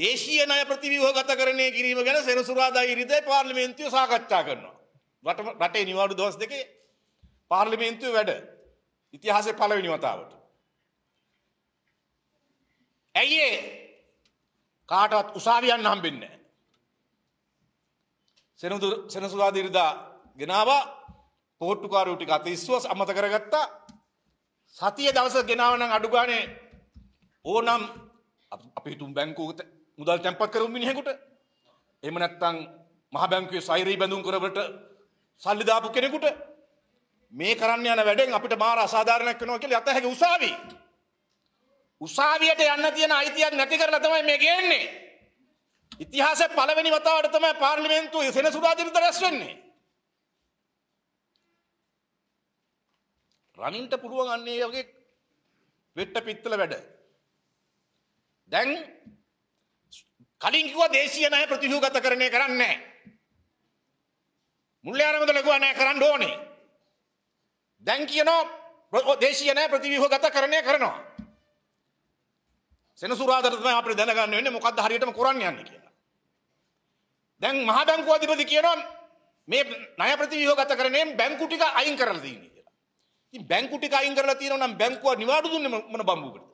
දේශීය ණය ප්‍රතිව්‍යුහ ගතකරණය කිරීම ගැන සෙනසුරාදා ඉරිදා පාර්ලිමේන්තුව සාකච්ඡා කරනවා. රට රටේ නිවාඩු දවස් දෙකේ පාර්ලිමේන්තුව වැඩ. ඉතිහාසයේ පළවෙනි වතාවට. ඇයි ඒ? කාටවත් උසාවියන්න හම්බෙන්නේ නැහැ. සෙනසුරාදා සෙනසුරාදා ඉරිදා ගෙනාවා පෝට්ටුකාරයෝ ටික අත ඉස්සුවස් අමතක කරගත්තා. සතිය දවස ගෙනාව නම් අඩු ගානේ ඕනම් අපි හිතුම් බැංකුවකට මුදල් තැන්පත් කරපු මිනිහෙකුට එහෙම නැත්නම් මහ බැංකුවේ සෛරී බැඳුම් කරවට සල්ලි දාපු කෙනෙකුට මේ කරන්න යන වැඩෙන් අපිට මාර අසාධාරණයක් වෙනවා කියලා යතහැගේ උසාවි උසාවියට යන්න තියෙන අයිතියක් නැති කරලා තමයි මේ ගේන්නේ ඉතිහාසයේ පළවෙනි වතාවට තමයි පාර්ලිමේන්තුවේ සෙනසුරාදා දිනට රැස් වෙන්නේ රනින්ට පුළුවන් අන්නේ වගේ වෙට්ට පිත්තල වැඩ දැන් කලින් කිව්වා දේශීය ණය ප්‍රතිව්‍යුහගතකරණය කරන්නේ නැහැ. මුල්යාරමද ලකුවා නැහැ කරන්න ඕනේ. දැන් කියනවා දේශීය ණය ප්‍රතිව්‍යුහගතකරණය කරනවා. සෙනසුරාදාට තමයි අපිට දැනගන්න වෙන්නේ මොකද්ද හරියටම කරන්න යන්නේ කියලා. දැන් මහා බැංකුව අධිපති කියනවා මේ ණය ප්‍රතිව්‍යුහගතකරණයෙන් බැංකු ටික අයින් කරලා තියෙනවා කියලා. ඉතින් බැංකු ටික අයින් කරලා තියෙනවා නම් බැංකුව නිවාඩු දුන්නේ මොන බම්බුවකටද?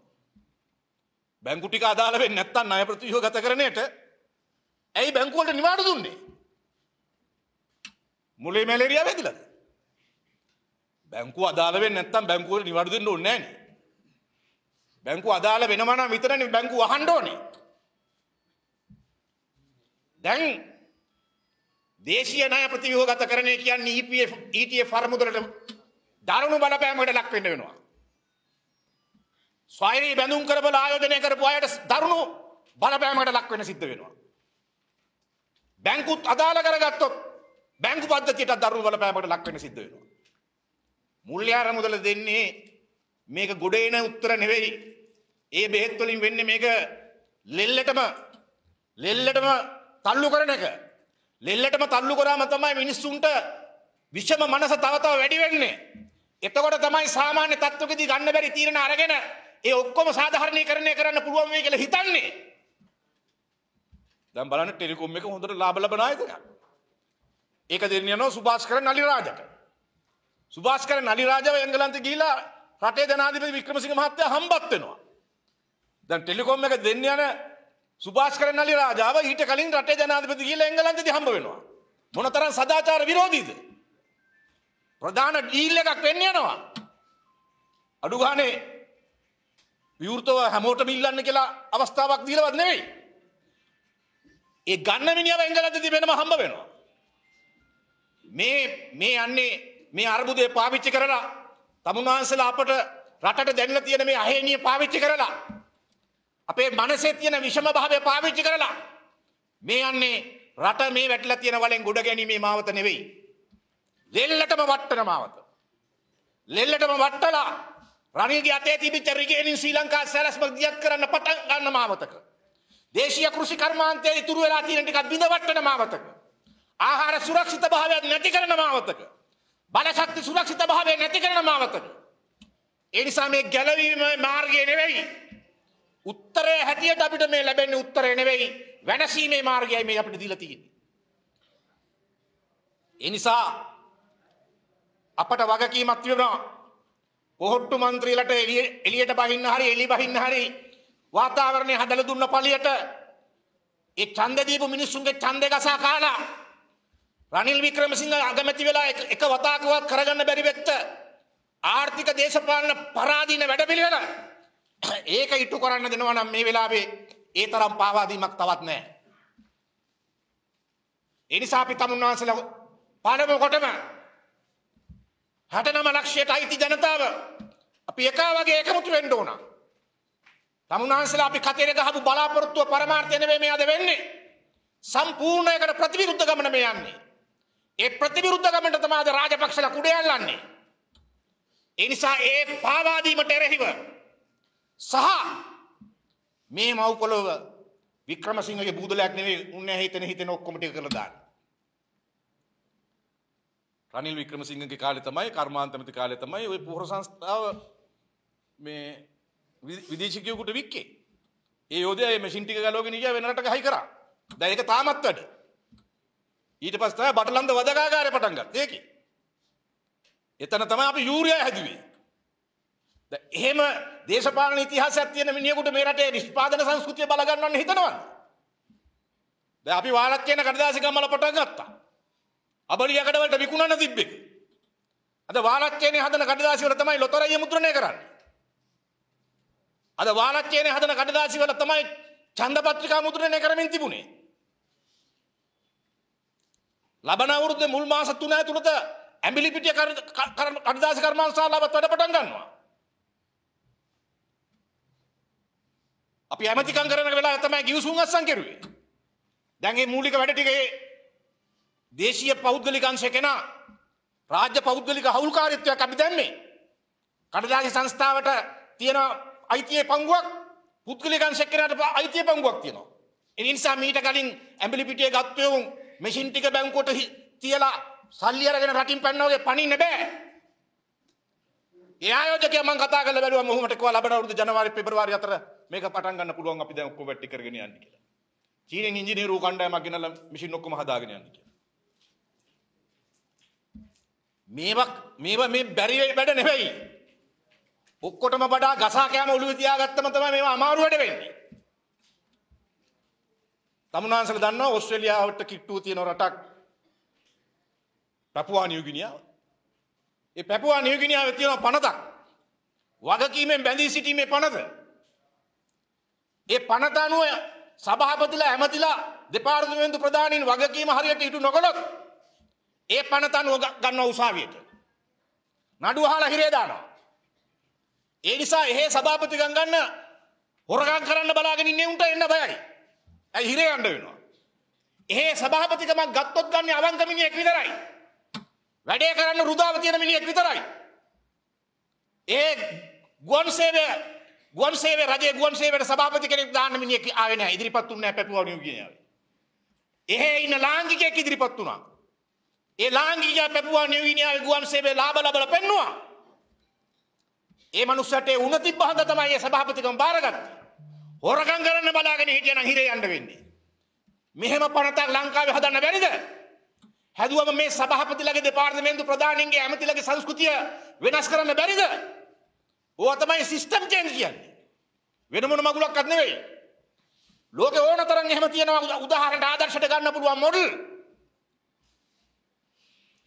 බැංකු ටික අදාළ වෙන්නේ නැත්නම් ණය ප්‍රතිව්‍යුහ ගත කරණයට ඇයි බැංකුවලට නිවාඩු දුන්නේ? මුලේ මැලේරියා වැදිලාද? බැංකුව අදාළ වෙන්නේ නැත්නම් බැංකුවට නිවාඩු දෙන්න ඕනේ නැහැ නේ. බැංකුව අදාළ වෙනවා නම් විතරනේ බැංකුව අහන්න ඕනේ. දැන් දේශීය ණය ප්‍රතිව්‍යුහ ගත කරණය කියන්නේ ETF ETF ෆර්මුදලට දරුණු බලපෑමකට ලක් වෙන්න වෙනවා. ස්වෛරී බැඳුම් කරබල ආයෝජනය කරපු අයට දරුණු බලපෑමකට ලක් වෙන සිද්ධ වෙනවා. බැංකුත් අදාළ කරගත්තොත් බැංකු පද්ධතියට දරුණු බලපෑමකට ලක් වෙන සිද්ධ වෙනවා. මුල්යාර මුදල දෙන්නේ මේක ගොඩේන උත්තර නෙවෙයි. ඒ බෙහෙත් වලින් වෙන්නේ මේක ලෙල්ලටම ලෙල්ලටම තල්ලු කරන එක. ලෙල්ලටම තල්ලු කරාම තමයි මිනිස්සුන්ට විෂම මනස තව තව වැඩි වෙන්නේ. එතකොට තමයි සාමාන්‍ය තත්ත්වෙකදී ගන්න බැරි තීරණ අරගෙන ඒ ඔක්කොම සාධාරණීකරණය කරන්න පුළුවන් වෙයි කියලා හිතන්නේ. දැන් බලන්න ටෙලිකොම් එක හොඳට ලාභ ලබන ආයතනයක්. ඒක දෙන්න යනවා සුභාස්කර නලිරාජට. සුභාස්කර නලිරාජව එංගලන්තේ ගිහිලා රටේ ජනාධිපති වික්‍රමසිංහ මහත්තයා හම්බත් වෙනවා. දැන් ටෙලිකොම් එක දෙන්න යන සුභාස්කර නලිරාජාව ඊට කලින් රටේ ජනාධිපති ගිහිලා එංගලන්තේදී හම්බ වෙනවා. මොනතරම් සදාචාර විරෝධීද? ප්‍රධාන ඩීල් එකක් වෙන්න යනවා. අඩු ගානේ විවෘතව හැමෝට මිල්ලන්න කියලා අවස්ථාවක් දීලවත් නෙවෙයි. ඒ ගන්න මිනිහව එංගලද්දදී වෙනම හම්බ වෙනවා. මේ මේ යන්නේ මේ අර්බුදය පාවිච්චි කරලා තමුන්වහන්සේලා අපට රටට දෙන්න තියෙන මේ අහේනිය පාවිච්චි කරලා අපේ මනසේ තියෙන විෂම භාවය පාවිච්චි කරලා මේ යන්නේ රට මේ වැටලා තියෙන වලින් ගොඩ ගැනීමේ මාවත නෙවෙයි. ලෙල්ලටම වට්ටන මාවත. ලෙල්ලටම වට්ටලා රනිල්ගේ අතේ තිබිච්ච රිගේනින් ශ්‍රී ලංකා සැලැස්ම දියත් කරන්න පටන් ගන්න මාවතක. දේශීය කෘෂි කර්මාන්තයේ ඉතුරු වෙලා තියෙන ටිකක් බිඳවට්ටන මාවතක. ආහාර සුරක්ෂිත භාවයක් නැති කරන මාවතක. බලශක්ති සුරක්ෂිත භාවය නැති කරන මාවතක. ඒ නිසා මේ ගැලවීම මාර්ගය නෙවෙයි. උත්තරය හැටියට අපිට මේ ලැබෙන්නේ උත්තරය නෙවෙයි වෙනසීමේ මාර්ගයයි මේ අපිට දීලා තියෙන්නේ. ඒ නිසා අපට වගකීමක් තිබෙනවා කොහොට්ටු മന്ത്രിලට එළියට බහින්න හරි එළි බහින්න හරි වාතාවරණය හදලා දුන්න පළියට ඒ ඡන්ද දීපු මිනිස්සුන්ගේ ඡන්දේ ගසා කාලා රනිල් වික්‍රමසිංහ අගමැති වෙලා එක වතාවකවත් කරගන්න බැරි වෙත්ත ආර්ථික දේශපාලන පරාදීන වැඩපිළිවෙල ඒක ඉටු කරන්න දෙනවා නම් මේ වෙලාවේ ඒ තරම් පාවා දීමක් තවත් නැහැ. ඒ නිසා අපි තමුන්වහන්සේලා පළමුව කොටම හැටනම ලක්ෂයට අයිති ජනතාව අපි එකා වගේ එකමුතු වෙන්න ඕන. තමුන්වහන්සේලා අපි කතේර ගහපු බලාපොරොත්තුව පරමාර්ථය නෙවෙයි මේ අද වෙන්නේ. සම්පූර්ණයකට ප්‍රතිවිරුද්ධ ගමන මේ යන්නේ. ඒ ප්‍රතිවිරුද්ධ ගමනට තමයි අද රාජපක්ෂලා කුඩ යල්ලන්නේ. ඒ නිසා ඒ පාවාදීමට එරෙහිව සහ මේ මව්කොළව වික්‍රමසිංහගේ බූදලයක් නෙවෙයි උන්නේ හිතෙන හිතෙන ඔක්කොම ටික කරලා දාන්න. රනිල් වික්‍රමසිංහගේ කාලේ තමයි කර්මාන්තමති කාලේ තමයි ওই පොහොර සංස්ථාව මේ විදේශිකයෙකුට වික්කේ. ඒ යෝධයා මේ මැෂින් ටික ගලවගෙන ගියා වෙන රටක හයි කරා. දැන් ඒක තාමත් වැඩ. ඊට පස්සේ තමයි බටලන්ද වදකාගාරය පටන් ගත්තේ. ඒකේ. එතන තමයි අපි යූරියා හැදුවේ. දැන් එහෙම දේශපාලන ඉතිහාසයක් තියෙන මිනිහෙකුට මේ රටේ නිෂ්පාදන සංස්කෘතිය බල ගන්නවන්න හිතනවද? දැන් අපි වාලක් කියන කඩදාසි ගම්වල පටන් ගත්තා. අබලිය කඩවලට විකුණන්න තිබ්බේ. අද වාලච්චේනේ හදන කඩදාසිවල තමයි ලොතරැය මුද්‍රණය කරන්නේ. අද වාලච්චේනේ හදන කඩදාසිවල තමයි ඡන්ද පත්‍රිකා මුද්‍රණය කරමින් තිබුණේ. ලබන අවුරුද්දේ මුල් මාස 3 ඇතුළත ඇඹිලි පිටිය කඩදාසි කර්මාන්තශාලාවත් වැඩ පටන් ගන්නවා. අපි ඇමතිකම් කරන වෙලාව තමයි ගිවිසුම් අස්සම් කෙරුවේ. දැන් මේ මූලික වැඩ ටික දේශීය පෞද්ගලික අංශ කෙනා රාජ්‍ය පෞද්ගලික හවුල්කාරීත්වයක් අපි දැම්මේ. කඩදාසි සංස්ථාවට තියෙන අයිතියේ පංගුවක් පුද්ගලික අංශ කෙනාට අයිතියේ පංගුවක් තියෙනවා. ඒ නිසා මීට කලින් ඇඹිලි පිටියේ ගත්තයෝන් මැෂින් ටික බැංකුවට තියලා සල්ලි අරගෙන රටින් පැනනා වගේ පණින්න බෑ. ඒ ආයෝජකයා මම කතා කරලා බැලුවා මොහොමට කිව්වා ලබන අවුරුදු ජනවාරි පෙබරවාරි අතර මේක පටන් ගන්න පුළුවන් අපි දැන් ඔක්කොම වැටි කරගෙන යන්න කියලා. චීනෙන් ඉංජිනේරු කණ්ඩායමක් ගෙනල්ලා මැෂින් ඔක්කොම හදාගෙන යන්න කියලා. මේවක් මේව මේ බැරි වැඩ නෙවෙයි. ඔක්කොටම වඩා ගසා කෑම ඔළුවේ තියාගත්තම තමයි මේවා අමාරු වැඩ වෙන්නේ. තමුන්වන්සල දන්නවා ඔස්ට්‍රේලියාවට කිට්ටුව තියෙන රටක් පැපුවා නිව්ගිනියාව. ඒ පැපුවා නිව්ගිනියාවේ තියෙන පනතක්. වගකීමෙන් බැඳී සිටීමේ පනත. ඒ පනත අනුව සභාපතිලා ඇමතිලා දෙපාර්තමේන්තු ප්‍රධානීන් වගකීම හරියට ඉටු නොකළොත් ඒ පනත අනුව ගන්නවා උසාවියට. නඩු අහලා හිරේ දානවා. ඒ නිසා එහේ සභාපතිකම් ගන්න හොරකම් කරන්න බලාගෙන ඉන්නේ උන්ට එන්න බයයි. ඇයි හිරේ යන්න වෙනවා. එහේ සභාපතිකමක් ගත්තොත් ගන්න අවංක මිනිහෙක් විතරයි. වැඩේ කරන්න රුදාව තියෙන මිනිහෙක් විතරයි. ඒ ගුවන් සේවය ගුවන් සේවය රජයේ ගුවන් සේවයට සභාපති කෙනෙක් දාන්න මිනිහෙක් ආවේ නැහැ. ඉදිරිපත් තුන්නේ නැහැ පැපුවා නියු කියන්නේ. එහේ ඉන්න ලාංකිකයෙක් ඉදිරිපත් වුණා. ඒ ලාංගීය පැපුවා නිවීනියාවේ ගුවන් සේවයේ ලාභ ලබලා පෙන්නවා. ඒ මනුස්සයට ඒ උණ තිබ්බ හන්ද තමයි ඒ සභාපතිකම බාරගත්තේ. හොරකම් කරන්න බලාගෙන හිටියනම් හිරේ යන්න වෙන්නේ. මෙහෙම පනතක් ලංකාවේ හදන්න බැරිද? හැදුවම මේ සභාපතිලගේ දෙපාර්තමේන්තු ප්‍රධානීන්ගේ ඇමතිලගේ සංස්කෘතිය වෙනස් කරන්න බැරිද? ඕවා තමයි සිස්ටම් චේන්ජ් කියන්නේ. වෙන මොන මගුලක්වත් නෙවෙයි. ලෝකේ ඕනතරම් එහෙම තියෙනවා උදාහරණට ආදර්ශයට ගන්න පුළුවන් මොඩල්.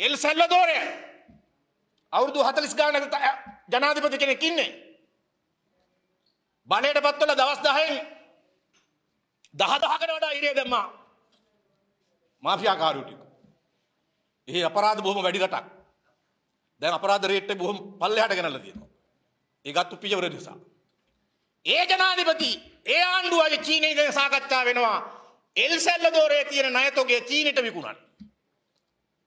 එල් සැල්ලදෝරය අවුරුදු හතලිස් ගානක ජනාධිපති කෙනෙක් ඉන්නේ. බණයට පත්වල දවස් දහයෙන් දහදහකට වඩා ඉරේ දැම්මා මාෆියාකාරු ටික. එහි අපරාධ බොහොම වැඩි රටක්. දැන් අපරාධ රේට් එක බොහොම පල්ලෙහාට ගෙනල්ලා තියෙනවා. ඒ ගත්තු පියවර නිසා. ඒ ජනාධිපති ඒ ආණ්ඩුවගේ චීනයේ සාකච්ඡා වෙනවා එල් සැල්ලදෝරේ තියෙන ණයතොගේ චීනෙට විකුණන්න.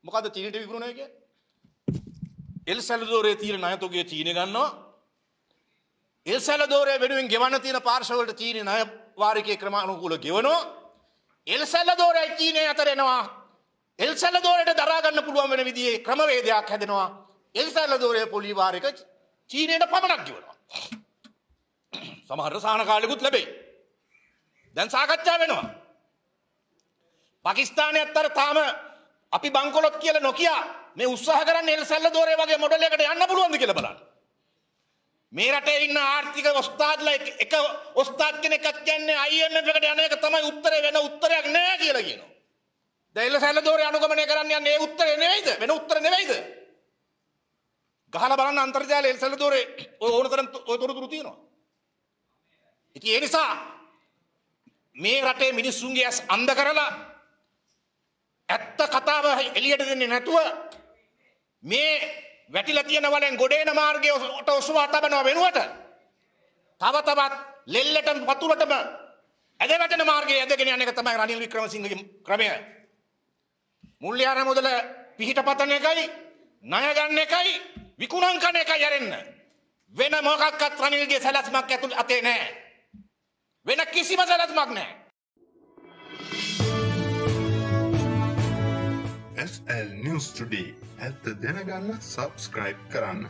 මොකද චීනට විකුණුනේ කියන්නේ එල් සැලදෝරේ තියෙන ණයතොගේ චීන ගන්නවා එල් සැලදෝරේ වෙනුවෙන් ගෙවන්න තියෙන පාර්ශව වලට චීන ණය වාරිකයේ ක්‍රමානුකූලව ගෙවනවා එල් සැලදෝරේ චීනේ අතර එනවා එල් සැලදෝරේට දරා ගන්න පුළුවන් වෙන විදිහේ ක්‍රමවේදයක් හැදෙනවා එල් සැලදෝරේ පොලි වාරික චීනේට පමණක් ගෙවනවා සමහර සාහන කාලෙකුත් ලැබෙයි දැන් සාකච්ඡා වෙනවා. පකිස්ථානයත් අර තාම අපි බංකොලොත් කියලා නොකියා මේ උත්සාහ කරන්නේ එල්සල්ල දෝරේ වගේ මොඩල් එකකට යන්න පුළුවන්ද කියලා බලන්න. මේ රටේ ඉන්න ආර්ථික ඔස්තාද්ලා එක ඔස්තාද් කෙනෙක් කියන්නේ IMF එකට යන එක තමයි උත්තරේ වෙන උත්තරයක් නෑ කියලා කියනවා. දැන් එල්සල්ල දෝරේ අනුගමනය කරන්න යන්නේ ඒ උත්තරේ නෙවෙයිද? වෙන උත්තර නෙවෙයිද? ගහලා බලන්න අන්තර්ජාලය එල්සල්ල දෝරේ ඔය ඕනතරම් ඔය තොරතුරු තියෙනවා. ඉතින් ඒ නිසා මේ රටේ මිනිස්සුන්ගේ ඇස් අන්ධ කරලා ඇත්ත කතාව එළියට දෙන්නේ නැතුව මේ වැටිලා තියෙන වලෙන් ගොඩේන මාර්ගයට ඔසවා තබනවා වෙනුවට තව තවත් ලෙල්ලට වතුරටම ඇද වැටෙන මාර්ගයේ ඇදගෙන යන එක තමයි රනිල් වික්‍රමසිංහගේ ක්‍රමය. මුල්්‍යාර මුදල පිහිට පතන එකයි ණය ගන්න එකයි විකුණම් කරන එකයි යරෙන්න. වෙන මොකක්වත් රනිල්ගේ සැලැස්මක් ඇතුළ අතේ නැහැ. වෙන කිසිම සැලැස්මක් නැහැ. SL නිවස් ටුඩේ ඇත්ත දැනගන්න සබස්ක්‍රයිබ් කරන්න.